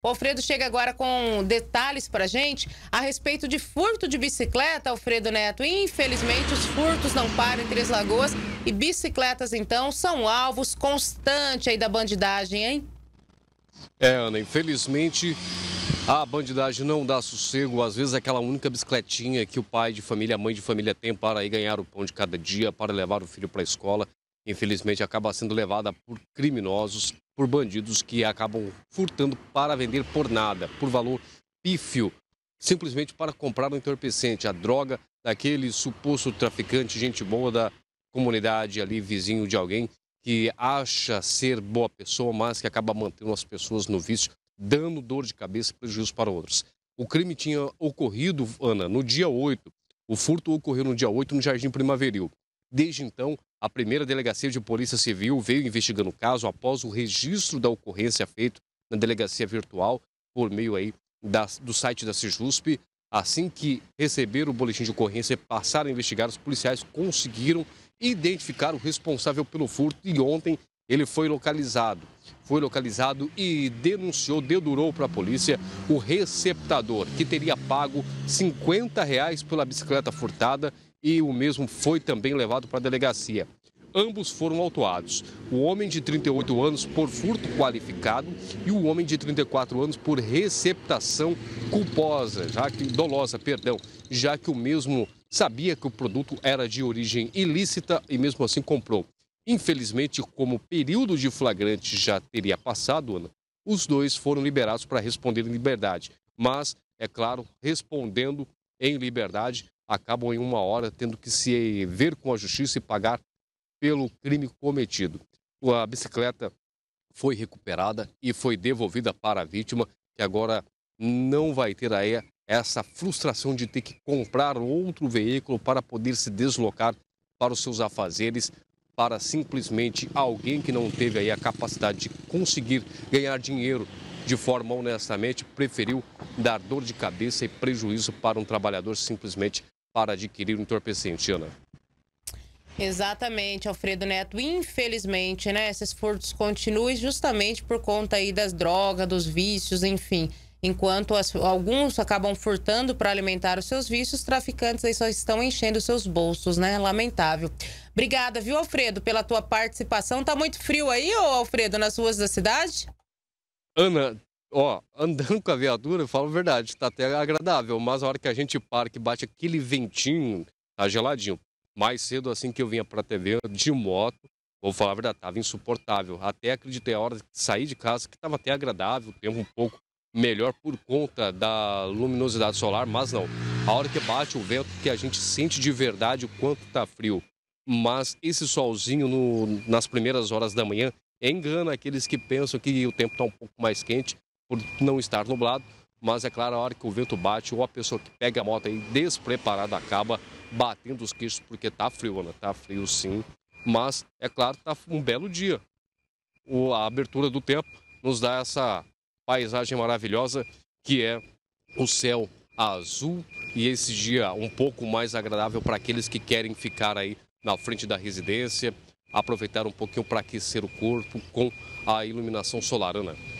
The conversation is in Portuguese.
O Alfredo chega agora com detalhes para gente a respeito de furto de bicicleta, Alfredo Neto. Infelizmente, os furtos não param em Três Lagoas e bicicletas, então, são alvos constantes aí da bandidagem, hein? É, Ana, infelizmente a bandidagem não dá sossego. Às vezes aquela única bicicletinha que o pai de família, a mãe de família tem para aí ganhar o pão de cada dia, para levar o filho para a escola infelizmente acaba sendo levada por criminosos, por bandidos que acabam furtando para vender por nada, por valor pífio, simplesmente para comprar um entorpecente, a droga daquele suposto traficante, gente boa da comunidade ali, vizinho de alguém que acha ser boa pessoa, mas que acaba mantendo as pessoas no vício, dando dor de cabeça e prejuízo para outros. O crime tinha ocorrido, Ana, no dia 8. O furto ocorreu no dia 8 no Jardim Primaveril. Desde então, a primeira delegacia de Polícia Civil veio investigando o caso após o registro da ocorrência feito na delegacia virtual por meio aí da, do site da CIJUSP. Assim que receberam o boletim de ocorrência e passaram a investigar, os policiais conseguiram identificar o responsável pelo furto e ontem ele foi localizado. Foi localizado e denunciou, dedurou para a polícia o receptador, que teria pago 50 reais pela bicicleta furtada e o mesmo foi também levado para a delegacia. Ambos foram autuados. O homem de 38 anos por furto qualificado e o homem de 34 anos por receptação culposa, já que dolosa, perdão, já que o mesmo sabia que o produto era de origem ilícita e mesmo assim comprou. Infelizmente, como o período de flagrante já teria passado, Ana, os dois foram liberados para responder em liberdade. Mas, é claro, respondendo em liberdade, acabam em uma hora tendo que se ver com a justiça e pagar pelo crime cometido. A bicicleta foi recuperada e foi devolvida para a vítima, que agora não vai ter aí essa frustração de ter que comprar outro veículo para poder se deslocar para os seus afazeres, para simplesmente alguém que não teve aí a capacidade de conseguir ganhar dinheiro de forma honestamente, preferiu dar dor de cabeça e prejuízo para um trabalhador simplesmente para adquirir um entorpecente, Ana. Exatamente, Alfredo Neto. Infelizmente, né, esses furtos continuam justamente por conta aí das drogas, dos vícios, enfim. Enquanto as, alguns acabam furtando para alimentar os seus vícios, traficantes aí só estão enchendo seus bolsos, né? Lamentável. Obrigada, viu, Alfredo, pela tua participação. Tá muito frio aí, ô Alfredo, nas ruas da cidade? Ana, ó, andando com a viatura, eu falo a verdade, tá até agradável, mas a hora que a gente para, que bate aquele ventinho, tá geladinho mais cedo, assim que eu vinha para a TV, de moto, vou falar a verdade, estava insuportável. Até acreditei a hora de sair de casa, que estava até agradável, o tempo um pouco melhor por conta da luminosidade solar, mas não. A hora que bate o vento, que a gente sente de verdade o quanto está frio. Mas esse solzinho no, nas primeiras horas da manhã engana aqueles que pensam que o tempo está um pouco mais quente por não estar nublado, mas é claro, a hora que o vento bate, ou a pessoa que pega a moto aí despreparada acaba batendo os queixos, porque tá frio, Ana, né? tá frio sim. Mas, é claro, tá um belo dia. O, a abertura do tempo nos dá essa paisagem maravilhosa que é o céu azul e esse dia um pouco mais agradável para aqueles que querem ficar aí na frente da residência, aproveitar um pouquinho para aquecer o corpo com a iluminação solar, Ana. Né?